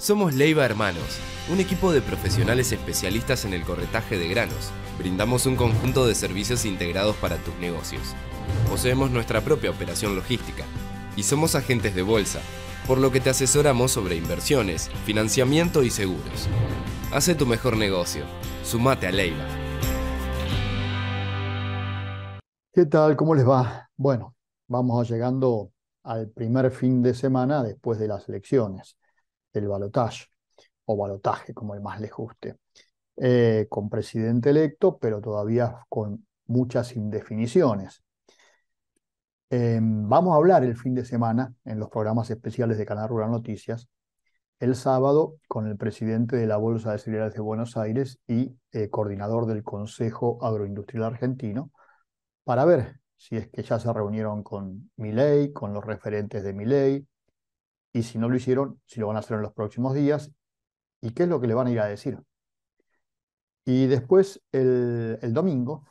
Somos Leiva Hermanos, un equipo de profesionales especialistas en el corretaje de granos. Brindamos un conjunto de servicios integrados para tus negocios. Poseemos nuestra propia operación logística y somos agentes de bolsa, por lo que te asesoramos sobre inversiones, financiamiento y seguros. Hace tu mejor negocio. Sumate a Leiva. ¿Qué tal? ¿Cómo les va? Bueno, vamos llegando al primer fin de semana después de las elecciones el balotaje, o balotaje, como el más les guste, eh, con presidente electo, pero todavía con muchas indefiniciones. Em, vamos a hablar el fin de semana en los programas especiales de Canal Rural Noticias, el sábado con el presidente de la Bolsa de Cereales de Buenos Aires y eh, coordinador del Consejo Agroindustrial Argentino, para ver si es que ya se reunieron con Milei, con los referentes de Milei, y si no lo hicieron, si lo van a hacer en los próximos días y qué es lo que le van a ir a decir. Y después, el, domingo,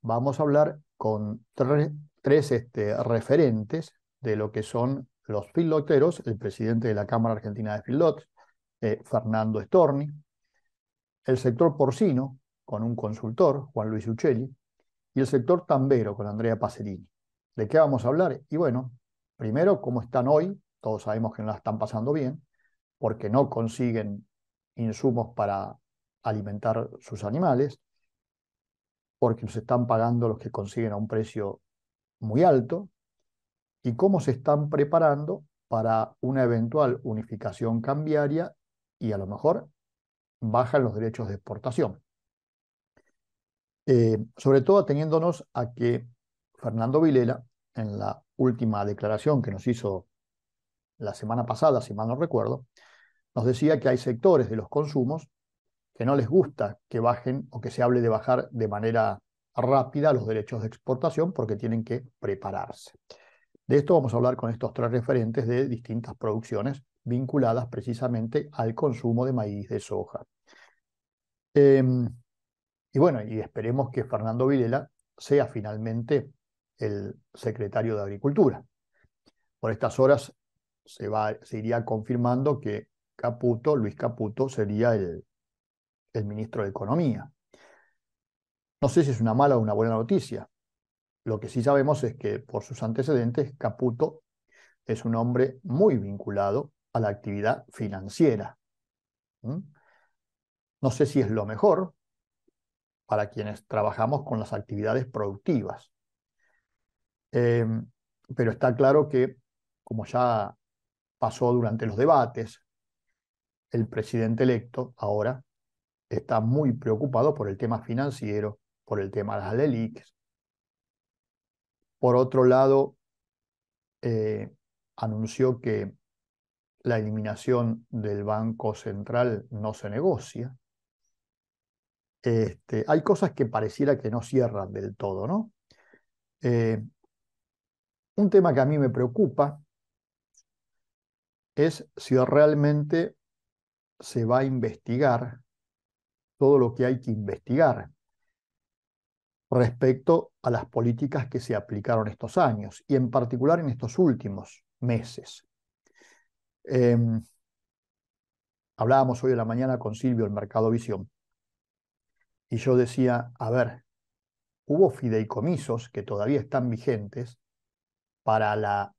vamos a hablar con tres este, referentes de lo que son los filoteros, el presidente de la Cámara Argentina de Filotes, eh, Fernando Storni, el sector porcino, con un consultor, Juan Luis Uccelli, y el sector tambero, con Andrea Paserini. ¿De qué vamos a hablar? Y bueno, primero, cómo están hoy todos sabemos que no la están pasando bien, porque no consiguen insumos para alimentar sus animales, porque se están pagando los que consiguen a un precio muy alto, y cómo se están preparando para una eventual unificación cambiaria y a lo mejor bajan los derechos de exportación. Eh, sobre todo ateniéndonos a que Fernando Vilela, en la última declaración que nos hizo la semana pasada, si mal no recuerdo, nos decía que hay sectores de los consumos que no les gusta que bajen o que se hable de bajar de manera rápida los derechos de exportación porque tienen que prepararse. De esto vamos a hablar con estos tres referentes de distintas producciones vinculadas precisamente al consumo de maíz de soja. Em, y bueno, y esperemos que Fernando Vilela sea finalmente el secretario de Agricultura. Por estas horas se, iría confirmando que Caputo, Luis Caputo, sería el, ministro de Economía. No sé si es una mala o una buena noticia. Lo que sí sabemos es que por sus antecedentes, Caputo es un hombre muy vinculado a la actividad financiera. No sé si es lo mejor para quienes trabajamos con las actividades productivas. Em, pero está claro que, como ya pasó durante los debates. El presidente electo ahora está muy preocupado por el tema financiero, por el tema de las LELICs. Por otro lado, eh, anunció que la eliminación del Banco Central no se negocia. Este, hay cosas que pareciera que no cierran del todo, ¿no? Eh, un tema que a mí me preocupa es si realmente se va a investigar todo lo que hay que investigar respecto a las políticas que se aplicaron estos años y en particular en estos últimos meses. Em, hablábamos hoy de la mañana con Silvio el Mercado Visión y yo decía, a ver, hubo fideicomisos que todavía están vigentes para la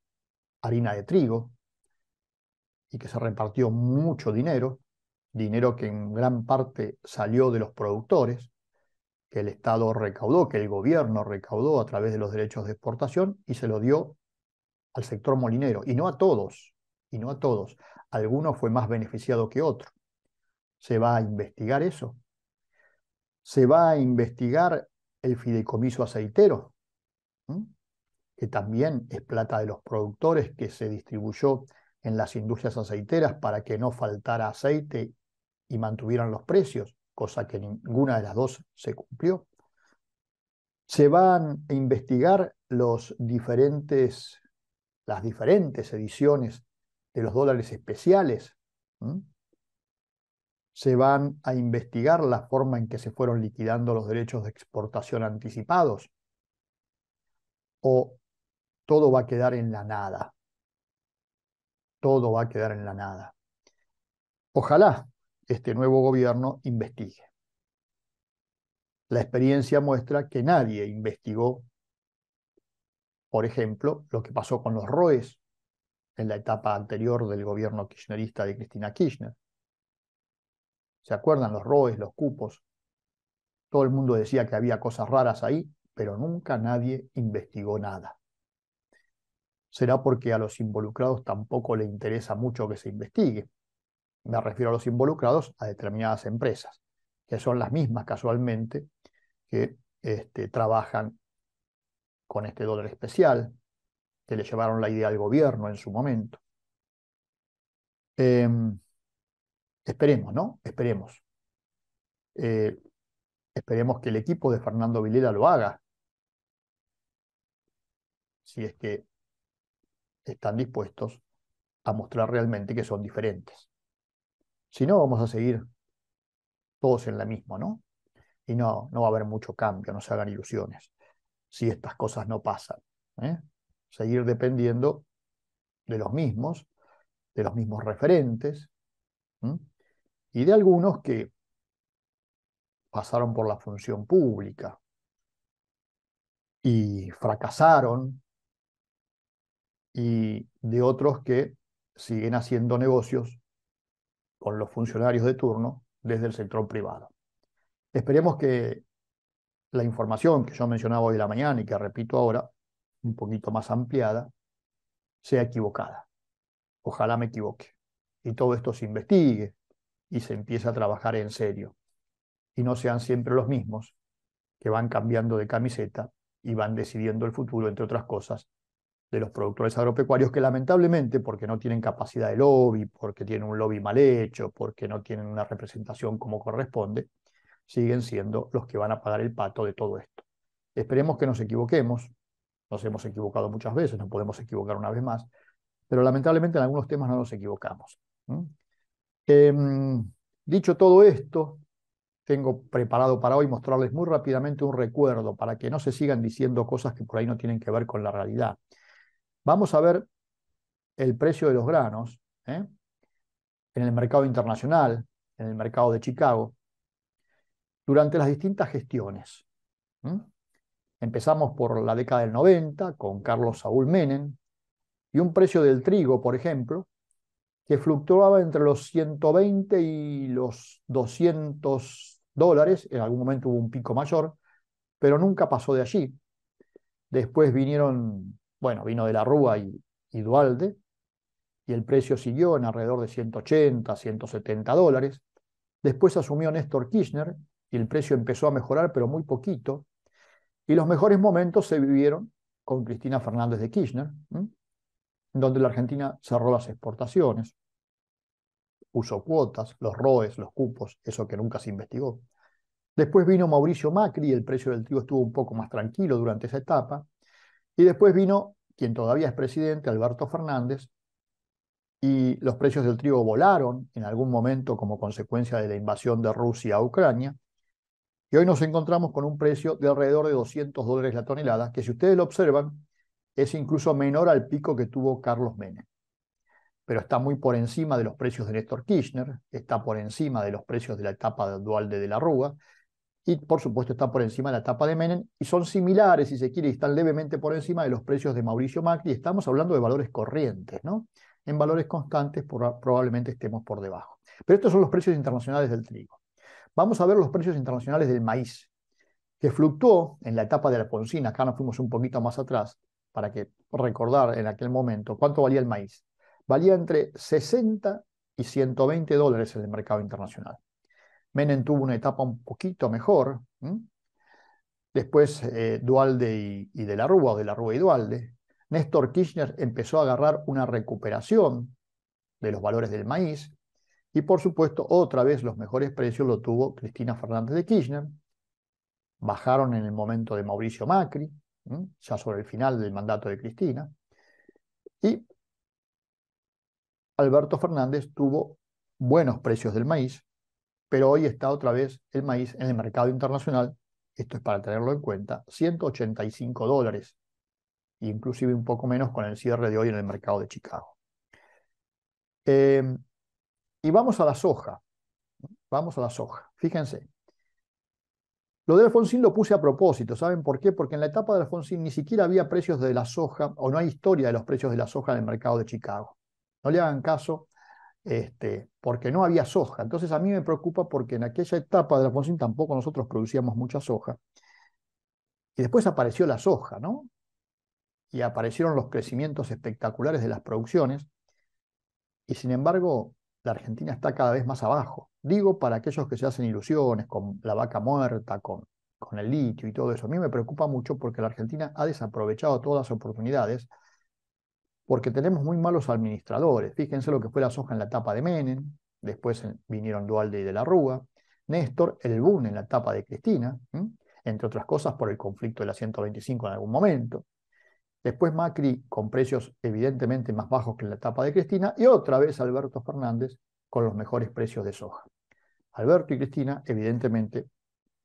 harina de trigo, y que se repartió mucho dinero, dinero que en gran parte salió de los productores, que el Estado recaudó, que el gobierno recaudó a través de los derechos de exportación y se lo dio al sector molinero, y no a todos, y no a todos. Alguno fue más beneficiado que otro. Se va a investigar eso. Se va a investigar el fideicomiso aceitero, que también es plata de los productores que se distribuyó en las industrias aceiteras para que no faltara aceite y mantuvieran los precios, cosa que ninguna de las dos se cumplió. Se van a investigar los diferentes, las diferentes ediciones de los dólares especiales. Se van a investigar la forma en que se fueron liquidando los derechos de exportación anticipados. O todo va a quedar en la nada todo va a quedar en la nada. Ojalá este nuevo gobierno investigue. La experiencia muestra que nadie investigó, por ejemplo, lo que pasó con los ROEs en la etapa anterior del gobierno kirchnerista de Cristina Kirchner. ¿Se acuerdan los ROEs, los cupos? Todo el mundo decía que había cosas raras ahí, pero nunca nadie investigó nada será porque a los involucrados tampoco le interesa mucho que se investigue. Me refiero a los involucrados a determinadas empresas, que son las mismas casualmente que este, trabajan con este dólar especial, que le llevaron la idea al gobierno en su momento. Em, esperemos, ¿no? Esperemos. Eh, esperemos que el equipo de Fernando Vilera lo haga. Si es que están dispuestos a mostrar realmente que son diferentes. Si no, vamos a seguir todos en la misma, ¿no? Y no, no va a haber mucho cambio, no se hagan ilusiones si estas cosas no pasan. ¿eh? Seguir dependiendo de los mismos, de los mismos referentes y de algunos que pasaron por la función pública y fracasaron y de otros que siguen haciendo negocios con los funcionarios de turno desde el sector privado. Esperemos que la información que yo mencionaba hoy de la mañana y que repito ahora, un poquito más ampliada, sea equivocada. Ojalá me equivoque. Y todo esto se investigue y se empiece a trabajar en serio. Y no sean siempre los mismos que van cambiando de camiseta y van decidiendo el futuro, entre otras cosas, de los productores agropecuarios que lamentablemente, porque no tienen capacidad de lobby, porque tienen un lobby mal hecho, porque no tienen una representación como corresponde, siguen siendo los que van a pagar el pato de todo esto. Esperemos que nos equivoquemos, nos hemos equivocado muchas veces, no podemos equivocar una vez más, pero lamentablemente en algunos temas no nos equivocamos. Em, dicho todo esto, tengo preparado para hoy mostrarles muy rápidamente un recuerdo para que no se sigan diciendo cosas que por ahí no tienen que ver con la realidad. Vamos a ver el precio de los granos ¿eh? en el mercado internacional, en el mercado de Chicago, durante las distintas gestiones. Empezamos por la década del 90 con Carlos Saúl Menem y un precio del trigo, por ejemplo, que fluctuaba entre los 120 y los 200 dólares, en algún momento hubo un pico mayor, pero nunca pasó de allí. Después vinieron bueno, vino de la Rúa y, Dualde, y el precio siguió en alrededor de 180, 170 dólares. Después asumió Néstor Kirchner y el precio empezó a mejorar, pero muy poquito. Y los mejores momentos se vivieron con Cristina Fernández de Kirchner, donde la Argentina cerró las exportaciones, usó cuotas, los ROEs, los cupos, eso que nunca se investigó. Después vino Mauricio Macri y el precio del trigo estuvo un poco más tranquilo durante esa etapa. Y después vino quien todavía es presidente, Alberto Fernández, y los precios del trigo volaron en algún momento como consecuencia de la invasión de Rusia a Ucrania. Y hoy nos encontramos con un precio de alrededor de 200 dólares la tonelada, que si ustedes lo observan, es incluso menor al pico que tuvo Carlos Menem. Pero está muy por encima de los precios de Néstor Kirchner, está por encima de los precios de la etapa dual de, de la Rúa, y por supuesto está por encima de la etapa de Menem y son similares, si se quiere, y están levemente por encima de los precios de Mauricio Macri. Estamos hablando de valores corrientes, ¿no? En valores constantes probablemente estemos por debajo. Pero estos son los precios internacionales del trigo. Vamos a ver los precios internacionales del maíz, que fluctuó en la etapa de la poncina, acá nos fuimos un poquito más atrás, para que recordar en aquel momento cuánto valía el maíz. Valía entre 60 y 120 dólares en el mercado internacional. Menem tuvo una etapa un poquito mejor. Después eh, Dualde y, de la Rúa, o de la Rúa y Dualde. Néstor Kirchner empezó a agarrar una recuperación de los valores del maíz. Y por supuesto, otra vez los mejores precios lo tuvo Cristina Fernández de Kirchner. Bajaron en el momento de Mauricio Macri, ya sobre el final del mandato de Cristina. Y Alberto Fernández tuvo buenos precios del maíz, pero hoy está otra vez el maíz en el mercado internacional, esto es para tenerlo en cuenta, 185 dólares, inclusive un poco menos con el cierre de hoy en el mercado de Chicago. Em, y vamos a la soja, vamos a la soja, fíjense. Lo de Alfonsín lo puse a propósito, ¿saben por qué? Porque en la etapa de Alfonsín ni siquiera había precios de la soja, o no hay historia de los precios de la soja en el mercado de Chicago. No le hagan caso este, porque no había soja. Entonces a mí me preocupa porque en aquella etapa de la Alfonsín tampoco nosotros producíamos mucha soja. Y después apareció la soja, ¿no? Y aparecieron los crecimientos espectaculares de las producciones. Y sin embargo, la Argentina está cada vez más abajo. Digo para aquellos que se hacen ilusiones con la vaca muerta, con el litio y todo eso. A mí me preocupa mucho porque la Argentina ha desaprovechado todas las oportunidades porque tenemos muy malos administradores. Fíjense lo que fue la soja en la etapa de Menem, después vinieron Dualde y de la Rúa, Néstor, el boom en la etapa de Cristina, entre otras cosas por el conflicto de la 125 en algún momento. Después Macri con precios evidentemente más bajos que en la etapa de Cristina y otra vez Alberto Fernández con los mejores precios de soja. Alberto y Cristina evidentemente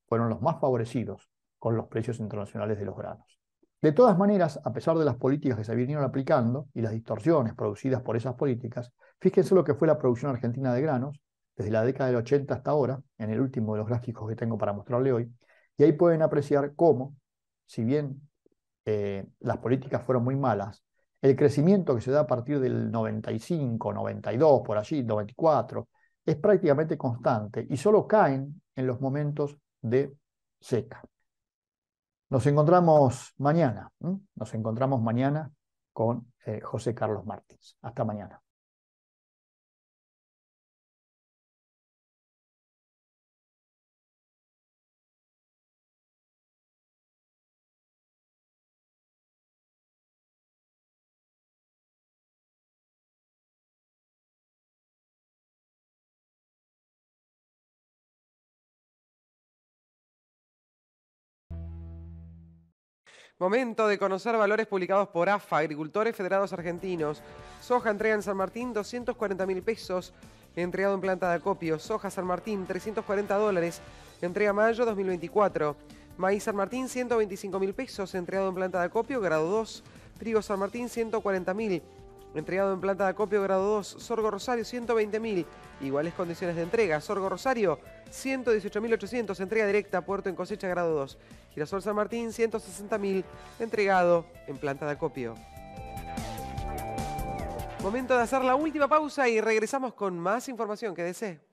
fueron los más favorecidos con los precios internacionales de los granos. De todas maneras, a pesar de las políticas que se vinieron aplicando y las distorsiones producidas por esas políticas, fíjense lo que fue la producción argentina de granos desde la década del 80 hasta ahora, en el último de los gráficos que tengo para mostrarle hoy, y ahí pueden apreciar cómo, si bien eh, las políticas fueron muy malas, el crecimiento que se da a partir del 95, 92, por allí, 94, es prácticamente constante y solo caen en los momentos de seca. Nos encontramos mañana. Nos encontramos mañana con eh, José Carlos Martins. Hasta mañana. Momento de conocer valores publicados por AFA, Agricultores Federados Argentinos. Soja entrega en San Martín 240 mil pesos, entregado en planta de acopio. Soja San Martín 340 dólares, entrega mayo 2024. Maíz San Martín 125 mil pesos, entregado en planta de acopio, grado 2. Trigo San Martín 140 mil, entregado en planta de acopio, grado 2. Sorgo Rosario 120 mil, iguales condiciones de entrega. Sorgo Rosario 118.800, entrega directa, puerto en cosecha, grado 2. Girasol San Martín, 160.000, entregado en planta de acopio. Momento de hacer la última pausa y regresamos con más información que desee.